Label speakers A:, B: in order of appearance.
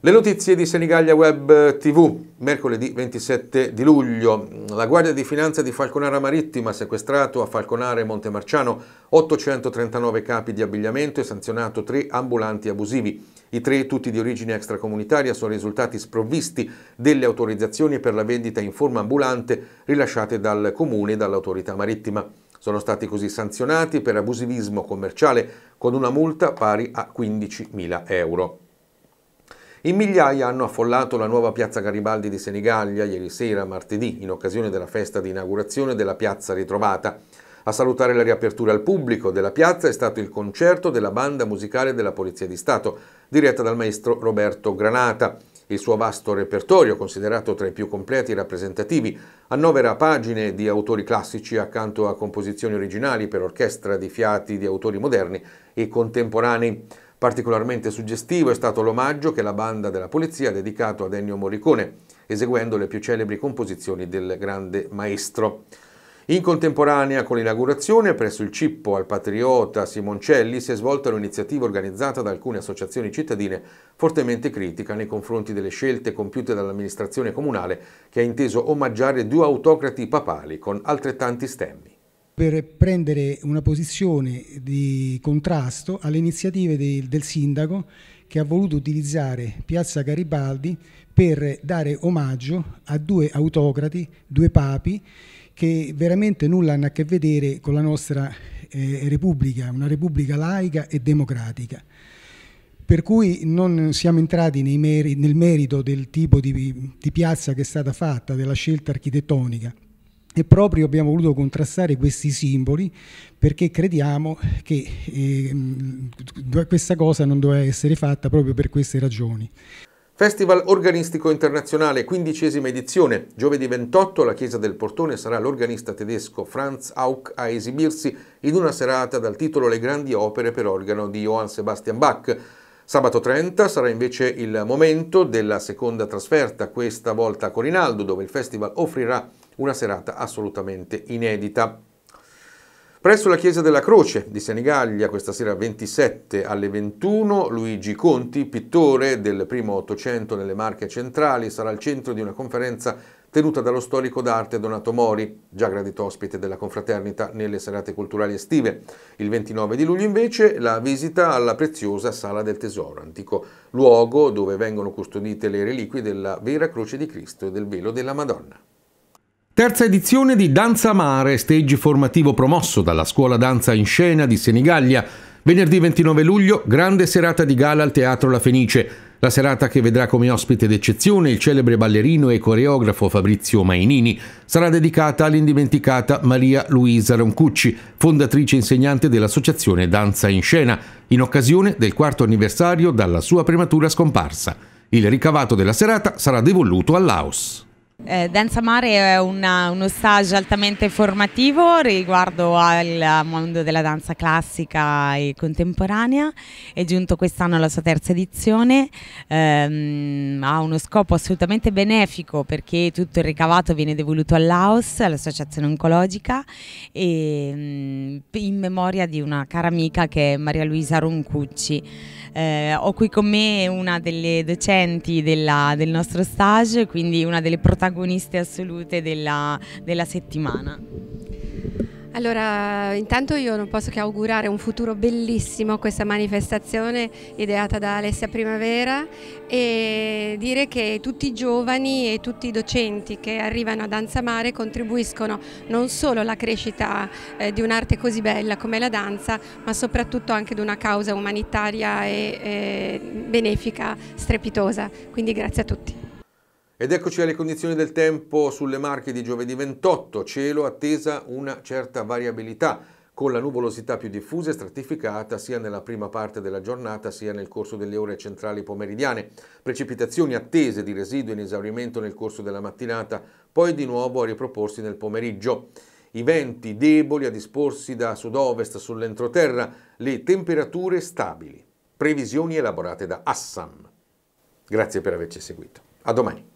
A: Le notizie di Senigallia Web eh, TV, mercoledì 27 di luglio. La Guardia di Finanza di Falconara Marittima ha sequestrato a Falconare Montemarciano 839 capi di abbigliamento e sanzionato tre ambulanti abusivi. I tre, tutti di origine extracomunitaria, sono risultati sprovvisti delle autorizzazioni per la vendita in forma ambulante rilasciate dal Comune e dall'autorità marittima. Sono stati così sanzionati per abusivismo commerciale con una multa pari a 15.000 euro. In migliaia hanno affollato la nuova piazza Garibaldi di Senigallia ieri sera, martedì, in occasione della festa di inaugurazione della piazza ritrovata. A salutare la riapertura al pubblico della piazza è stato il concerto della banda musicale della Polizia di Stato, diretta dal maestro Roberto Granata. Il suo vasto repertorio, considerato tra i più completi e rappresentativi, annovera pagine di autori classici accanto a composizioni originali per orchestra di fiati di autori moderni e contemporanei. Particolarmente suggestivo è stato l'omaggio che la banda della polizia ha dedicato ad Ennio Morricone, eseguendo le più celebri composizioni del grande maestro. In contemporanea con l'inaugurazione, presso il Cippo al Patriota Simoncelli, si è svolta un'iniziativa organizzata da alcune associazioni cittadine fortemente critica nei confronti delle scelte compiute dall'amministrazione comunale che ha inteso omaggiare due autocrati papali con altrettanti stemmi
B: per prendere una posizione di contrasto alle iniziative del, del sindaco che ha voluto utilizzare Piazza Garibaldi per dare omaggio a due autocrati, due papi, che veramente nulla hanno a che vedere con la nostra eh, Repubblica, una Repubblica laica e democratica. Per cui non siamo entrati meri, nel merito del tipo di, di piazza che è stata fatta, della scelta architettonica, e proprio abbiamo voluto contrastare questi simboli perché crediamo che eh, questa cosa non doveva essere fatta proprio per queste ragioni.
A: Festival Organistico Internazionale, quindicesima edizione. Giovedì 28 la Chiesa del Portone sarà l'organista tedesco Franz Hauck a esibirsi in una serata dal titolo Le grandi opere per organo di Johann Sebastian Bach. Sabato 30 sarà invece il momento della seconda trasferta, questa volta a Corinaldo, dove il festival offrirà una serata assolutamente inedita. Presso la Chiesa della Croce di Senigallia, questa sera 27 alle 21, Luigi Conti, pittore del primo Ottocento nelle Marche Centrali, sarà al centro di una conferenza tenuta dallo storico d'arte Donato Mori, già gradito ospite della confraternita nelle serate culturali estive. Il 29 di luglio invece la visita alla preziosa Sala del Tesoro, antico luogo dove vengono custodite le reliquie della vera croce di Cristo e del velo della Madonna. Terza edizione di Danza Mare, stage formativo promosso dalla Scuola Danza in Scena di Senigallia. Venerdì 29 luglio, grande serata di gala al Teatro La Fenice. La serata che vedrà come ospite d'eccezione il celebre ballerino e coreografo Fabrizio Mainini sarà dedicata all'indimenticata Maria Luisa Roncucci, fondatrice e insegnante dell'associazione Danza in Scena, in occasione del quarto anniversario dalla sua prematura scomparsa. Il ricavato della serata sarà devoluto al Laos.
C: Eh, Danza Mare è una, uno stage altamente formativo riguardo al mondo della danza classica e contemporanea, è giunto quest'anno alla sua terza edizione, ehm, ha uno scopo assolutamente benefico perché tutto il ricavato viene devoluto al Laos, all'Associazione Oncologica, e, mm, in memoria di una cara amica che è Maria Luisa Roncucci. Eh, ho qui con me una delle docenti della, del nostro stage, quindi una delle protagoniste protagoniste assolute della, della settimana? Allora, intanto io non posso che augurare un futuro bellissimo a questa manifestazione ideata da Alessia Primavera e dire che tutti i giovani e tutti i docenti che arrivano a Danza Mare contribuiscono non solo alla crescita eh, di un'arte così bella come la danza, ma soprattutto anche ad una causa umanitaria e eh, benefica strepitosa. Quindi grazie a tutti.
A: Ed eccoci alle condizioni del tempo sulle Marche di giovedì 28, cielo attesa una certa variabilità con la nuvolosità più diffusa e stratificata sia nella prima parte della giornata sia nel corso delle ore centrali pomeridiane. Precipitazioni attese di residui in esaurimento nel corso della mattinata, poi di nuovo a riproporsi nel pomeriggio. I venti deboli a disporsi da sud-ovest sull'entroterra, le temperature stabili. Previsioni elaborate da Assam. Grazie per averci seguito. A domani.